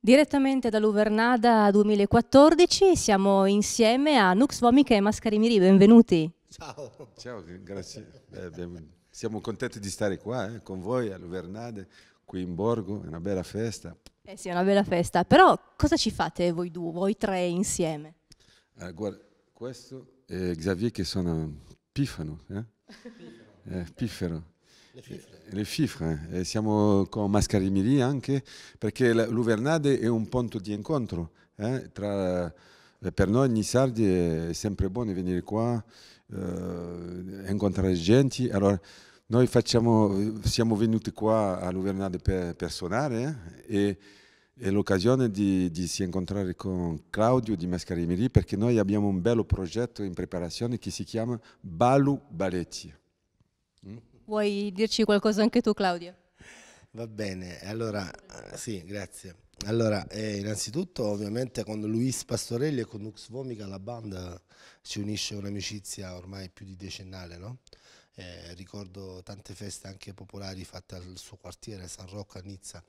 Direttamente dall'Uvernada 2014 siamo insieme a Nux Vomica e Mascarimiri, benvenuti. Ciao. Ciao, grazie. Eh, siamo contenti di stare qua eh, con voi all'Uvernada, qui in Borgo, è una bella festa. Eh sì, è una bella festa, però cosa ci fate voi due, voi tre insieme? Eh, guarda, questo è Xavier che suona Pifano, eh? eh Piffero. Le fifre. Eh, le fifre. Eh. E siamo con Mascarimili anche, perché l'Uvernade è un punto di incontro. Eh? Tra, eh, per noi Nissardi è sempre buono venire qua, eh, incontrare gente. Allora, noi facciamo, siamo venuti qua a Luvernade per, per suonare eh, e è l'occasione di, di si incontrare con Claudio di Mascarimiri perché noi abbiamo un bello progetto in preparazione che si chiama Balu Baletti. Mm? Vuoi dirci qualcosa anche tu Claudio? Va bene, allora eh, sì, grazie. Allora, eh, innanzitutto ovviamente con Luis Pastorelli e con Nux Vomica la banda ci unisce un'amicizia ormai più di decennale, no? eh, ricordo tante feste anche popolari fatte al suo quartiere, San Rocco a Nizza.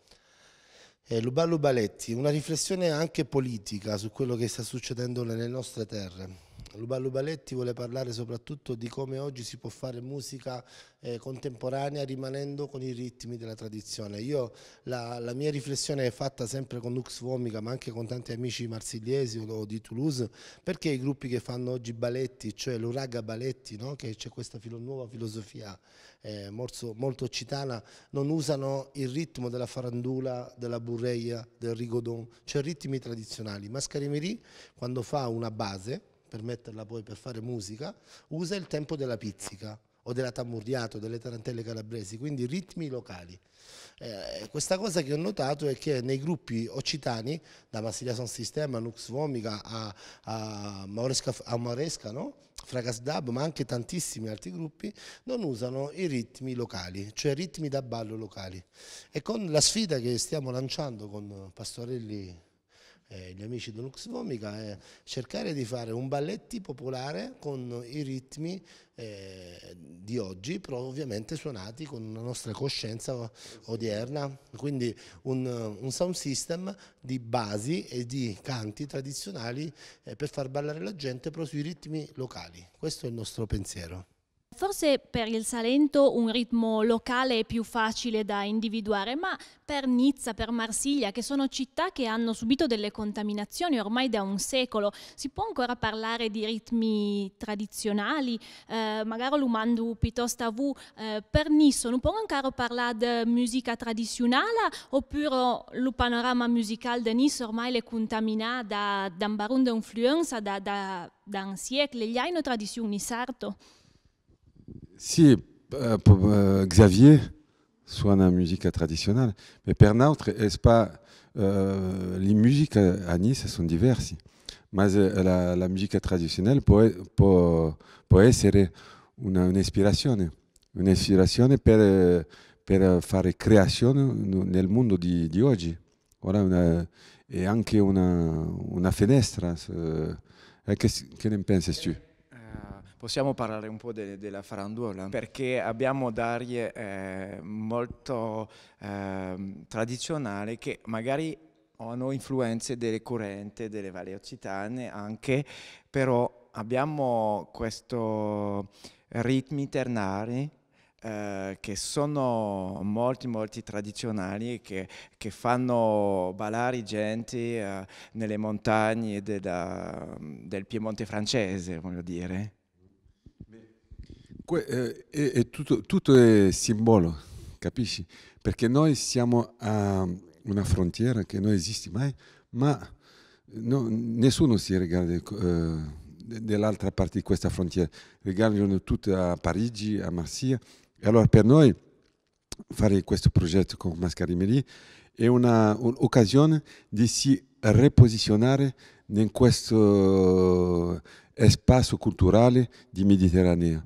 Eh, Luballo Baletti, una riflessione anche politica su quello che sta succedendo nelle nostre terre. Luballo Baletti vuole parlare soprattutto di come oggi si può fare musica eh, contemporanea rimanendo con i ritmi della tradizione. Io la, la mia riflessione è fatta sempre con Lux Vomica ma anche con tanti amici marsigliesi o di Toulouse perché i gruppi che fanno oggi Baletti, cioè l'Uraga Baletti, no? che c'è questa filo, nuova filosofia eh, molto, molto occitana, non usano il ritmo della farandula, della burreia, del rigodon, cioè ritmi tradizionali. Mascarimiri quando fa una base per metterla poi per fare musica, usa il tempo della pizzica o della tamurriata delle tarantelle calabresi, quindi ritmi locali. Eh, questa cosa che ho notato è che nei gruppi occitani, da Massilia Son Sistema, Nux Vomica a, a Mauresca, a Mauresca no? Fragas Dab, ma anche tantissimi altri gruppi, non usano i ritmi locali, cioè ritmi da ballo locali. E con la sfida che stiamo lanciando con Pastorelli eh, gli amici di Lux Vomica è eh, cercare di fare un balletti popolare con i ritmi eh, di oggi, però ovviamente suonati con la nostra coscienza odierna, quindi un, un sound system di basi e di canti tradizionali eh, per far ballare la gente però sui ritmi locali, questo è il nostro pensiero. Forse per il Salento un ritmo locale è più facile da individuare, ma per Nizza, per Marsiglia, che sono città che hanno subito delle contaminazioni ormai da un secolo, si può ancora parlare di ritmi tradizionali, eh, magari l'umandu piuttosto vu, eh, per Nisso, non può ancora parlare di musica tradizionale oppure il panorama musicale di Nisso ormai è contaminato da, da un barone di influenza, da, da, da un secolo, gli hanno tradizioni sarto? Si euh, euh, Xavier soit la musique traditionnelle, mais pour notre, pas euh, les musiques à Nice sont diverses. Mais la, musique traditionnelle peut, être une inspiration, une inspiration pour faire création dans le monde d'aujourd'hui. Et aussi une fenêtre. une penses tu? Possiamo parlare un po' de- della faranduola perché abbiamo d'arie eh, molto eh, tradizionali che magari hanno influenze delle correnti, delle varie occitane anche, però abbiamo questi ritmi ternari eh, che sono molti molti tradizionali che, che fanno ballare gente eh, nelle montagne della, del Piemonte francese, voglio dire. Que, eh, è, è tutto, tutto, è simbolo, capisci? Perché noi siamo a una frontiera che non esiste mai, ma no, nessuno si riguarda eh, dell'altra parte di questa frontiera, riguardano tutti a Parigi, a Marsiglia. E allora per noi fare questo progetto con Mascarimeri è un'occasione di si riposizionare in questo eh, spazio culturale di Mediterranea.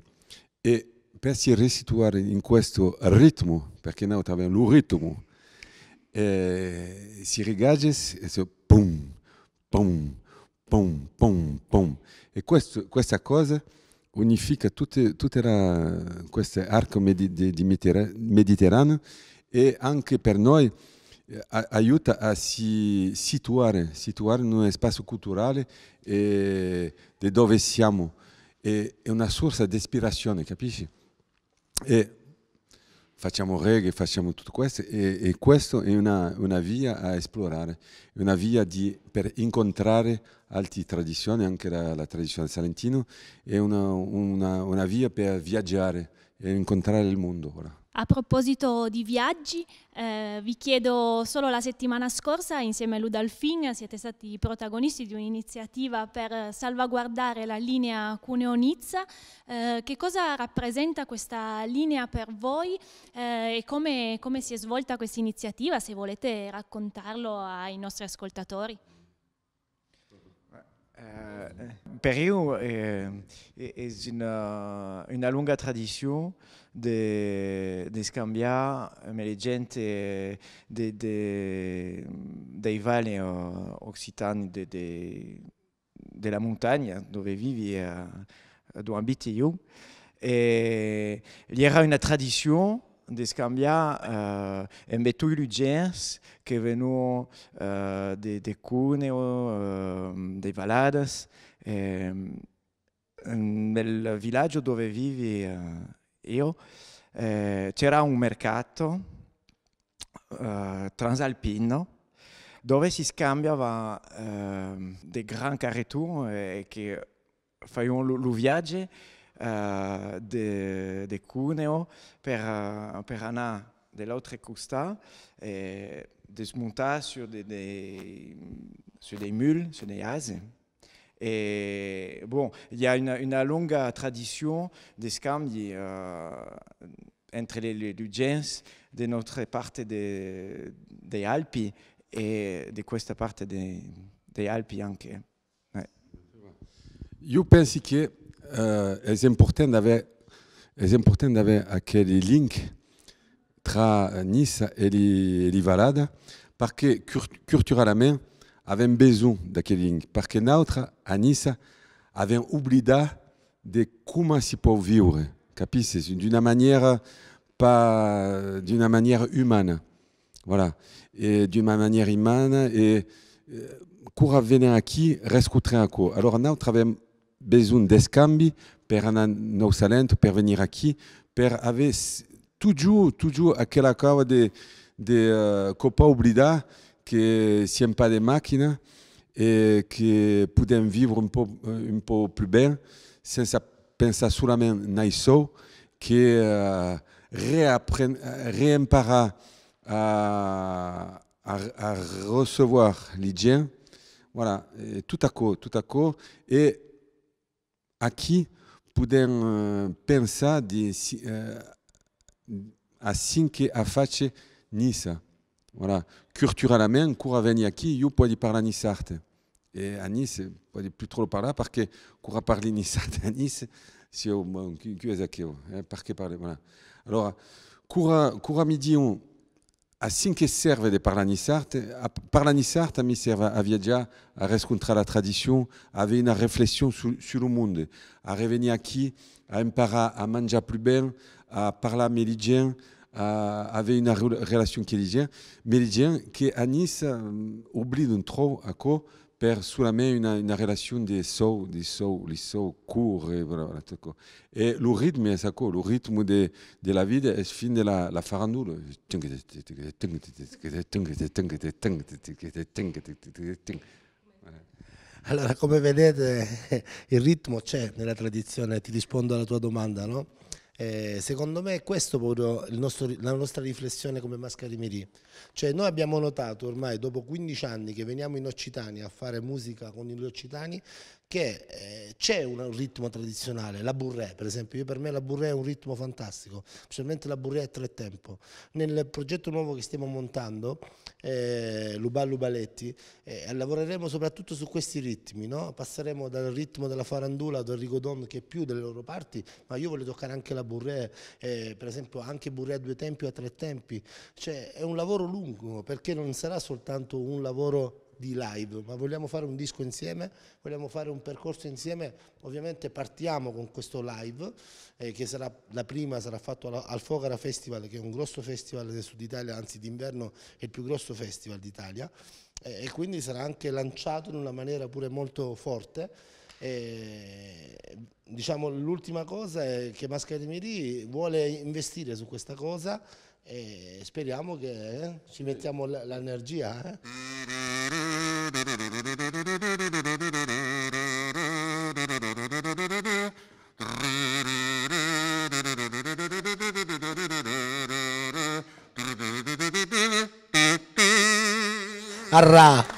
E per si restituire in questo ritmo, perché noi abbiamo un ritmo, eh, si regage e si pum, pum, pum, pum, pum. E questo, questa cosa unifica tutte, tutte la, queste arco medi, di, di mediterraneo e anche per noi eh, a, aiuta a si situare, situare in uno spazio culturale eh, di dove siamo è, è una sorsa di ispirazione, capisci? E facciamo reggae, facciamo tutto questo e, e questa è una, una, via a esplorare, una via di, per incontrare altre tradizioni, anche la, la tradizione salentina, è una, una, una, via per viaggiare e incontrare il mondo. Ora. A proposito di viaggi, eh, vi chiedo solo la settimana scorsa insieme a Ludalfin siete stati protagonisti di un'iniziativa per salvaguardare la linea Cuneo-Nizza. Eh, che cosa rappresenta questa linea per voi eh, e come, come si è svolta questa iniziativa, se volete raccontarlo ai nostri ascoltatori? Euh, Pérou euh, est, une, euh, une, longue tradition de, de avec mais les gens des vallées occitanes de, de, la montagne où vivent et où habitent. Et il y aura une tradition de scambiare eh, in between gens che venivano eh, de, de Cuneo, eh, dei Valadas, eh, nel villaggio dove vivi uh, eh, io c'era un mercato uh, transalpino dove si scambiava uh, dei gran carretture eh, che facevano lo viaggio Euh, de, Cuneo per, eh, per de l'autre costa et de se sur des, des, sur des mules, sur des ases Et bon, il y a une, longue tradition des scambi eh, entre les, gens de notre partie des, e des Alpes et de cette partie des Alpes Alpes Je euh, est important d'aver è important à aquele link tra Nice e Livalada la main avait besoin daquele link que noutra à Nice avait oublié de comment pour peut vivre capisses d'une manière pas d'une manière humaine voilà et d'une manière humaine et euh, cour à venir à qui rescuter à alors nous avait besoin d'escambi per anar nou salent, per venir ici, pour avoir toujours, toujours à cova de, de uh, eh, copa oblidar que s'aiment pas des machines et que podem vivre un peu, eh, un peu plus bien sans penser seulement naissau que uh, réempara à, à, à recevoir l'hygiène. Voilà, tout à coup, tout à coup. Et qui qui penser de, à que a face Nice Voilà. main la venir ici, e pode parler Nice Art. Et a Nice, pode plus trop parler parce Nice, si au Nice, que, que avez Alors, coura ainsi que serve de Parlanissarte, a Parlanissarte mi serve a à a à la tradizione a haver une réflexion sur le monde, a revenir qui, a emparar, à manger plus à a mes melidien, euh, avait une relation méridienne qui à Nice euh, oublie d'un trop à quoi perd sous la main une, une relation des sauts, des sauts, les sauts courts. Et, voilà, et le rythme, quoi le rythme de, de la vie, est fin de la, la farandoule. vous Allora, come vedete, il ritmo c'è nella tradizione, ti rispondo alla tua domanda, non Eh, secondo me questo è proprio nostro, la nostra riflessione come Mascarimiri. Cioè noi abbiamo notato ormai dopo 15 anni che veniamo in Occitania a fare musica con gli Occitani, che eh, c'è un ritmo tradizionale, la burré per esempio, io per me la burré è un ritmo fantastico, specialmente la burré a tre tempo. Nel progetto nuovo che stiamo montando, eh, Lubal Lubaletti, eh, lavoreremo soprattutto su questi ritmi, no? passeremo dal ritmo della farandula, del rigodon che è più delle loro parti, ma io voglio toccare anche la burré, eh, per esempio anche burré a due tempi o a tre tempi, cioè è un lavoro lungo perché non sarà soltanto un lavoro di live, ma vogliamo fare un disco insieme, vogliamo fare un percorso insieme, ovviamente partiamo con questo live eh, che sarà la prima, sarà fatto al Fogara Festival che è un grosso festival del sud Italia, anzi d'inverno è il più grosso festival d'Italia eh, e quindi sarà anche lanciato in una maniera pure molto forte e, diciamo l'ultima cosa è che Maschermiri vuole investire su questa cosa e speriamo che eh, ci mettiamo l'energia. Eh. Arra!